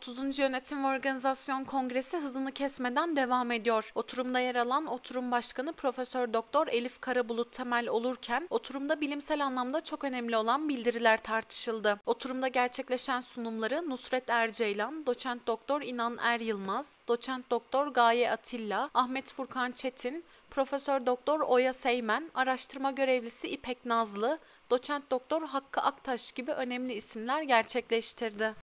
30. Yönetim ve Organizasyon Kongresi hızını kesmeden devam ediyor. Oturumda yer alan Oturum Başkanı Profesör Doktor Elif Karabulut Temel olurken oturumda bilimsel anlamda çok önemli olan bildiriler tartışıldı. Oturumda gerçekleşen sunumları Nusret Erceylan, Doçent Doktor İnan Er Yılmaz, Doçent Doktor Gaye Atilla, Ahmet Furkan Çetin, Profesör Doktor Oya Seymen, araştırma görevlisi İpek Nazlı, Doçent Doktor Hakkı Aktaş gibi önemli isimler gerçekleştirdi.